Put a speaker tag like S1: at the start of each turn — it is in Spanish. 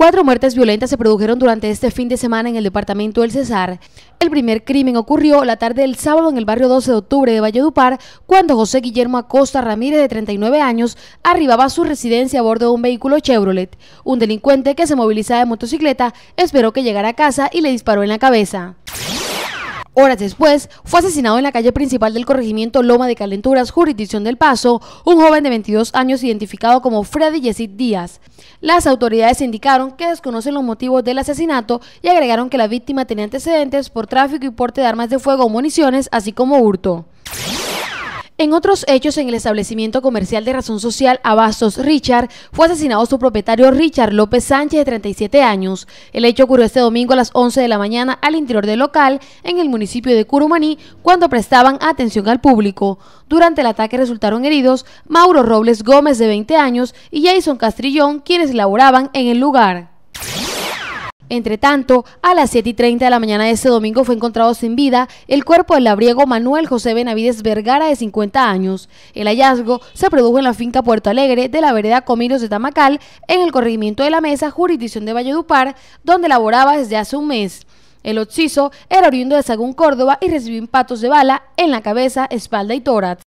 S1: Cuatro muertes violentas se produjeron durante este fin de semana en el departamento del Cesar. El primer crimen ocurrió la tarde del sábado en el barrio 12 de octubre de Valledupar, cuando José Guillermo Acosta Ramírez, de 39 años, arribaba a su residencia a bordo de un vehículo Chevrolet. Un delincuente que se movilizaba de motocicleta esperó que llegara a casa y le disparó en la cabeza. Horas después, fue asesinado en la calle principal del corregimiento Loma de Calenturas, jurisdicción del Paso, un joven de 22 años identificado como Freddy Yesid Díaz. Las autoridades indicaron que desconocen los motivos del asesinato y agregaron que la víctima tenía antecedentes por tráfico y porte de armas de fuego o municiones, así como hurto. En otros hechos, en el establecimiento comercial de Razón Social Abastos Richard, fue asesinado su propietario Richard López Sánchez, de 37 años. El hecho ocurrió este domingo a las 11 de la mañana al interior del local, en el municipio de Curumaní, cuando prestaban atención al público. Durante el ataque resultaron heridos Mauro Robles Gómez, de 20 años, y Jason Castrillón, quienes laboraban en el lugar. Entre tanto, a las 7 y 30 de la mañana de este domingo fue encontrado sin vida el cuerpo del labriego Manuel José Benavides Vergara de 50 años. El hallazgo se produjo en la finca Puerto Alegre de la vereda Comiros de Tamacal, en el corregimiento de la Mesa, jurisdicción de Valledupar, donde laboraba desde hace un mes. El occiso era oriundo de Sagún, Córdoba y recibió impactos de bala en la cabeza, espalda y tórax.